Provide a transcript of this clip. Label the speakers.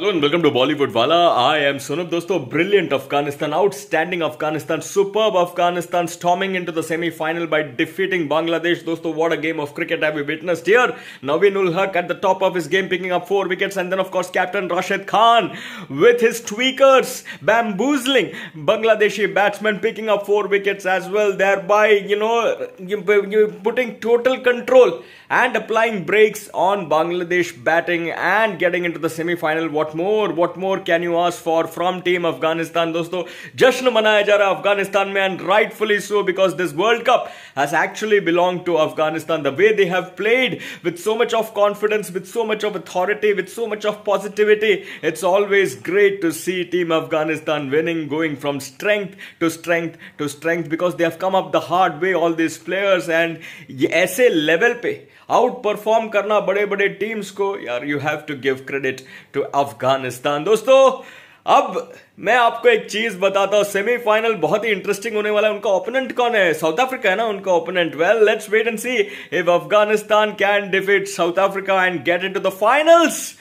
Speaker 1: Hello and welcome to Bollywood Wala. I am Sunab Dosto. Brilliant Afghanistan, outstanding Afghanistan, superb Afghanistan, storming into the semi-final by defeating Bangladesh. Dosto, what a game of cricket have we witnessed here. Naveen ul Haq at the top of his game, picking up four wickets, and then of course captain Rashid Khan with his tweakers, bamboozling Bangladeshi batsmen, picking up four wickets as well, thereby you know putting total control and applying breaks on Bangladesh batting and getting into the semi-final. What what more what more can you ask for from team afghanistan dosto jashn manaya ja raha afghanistan mein and rightfully so because this world cup has actually belonged to afghanistan the way they have played with so much of confidence with so much of authority with so much of positivity it's always great to see team afghanistan winning going from strength to strength to strength because they have come up the hard way all these players and aise level pe outperform karna bade bade teams ko you have to give credit to afghanistan Afghanistan दोस्तों अब मैं आपको एक चीज बताता हूं semifinal बहुत ही interesting होने वाला है उनका ओपोनेंट कौन है साउथ अफ्रीका है ना उनका opponent well let's wait and see if Afghanistan can defeat South Africa and get into the finals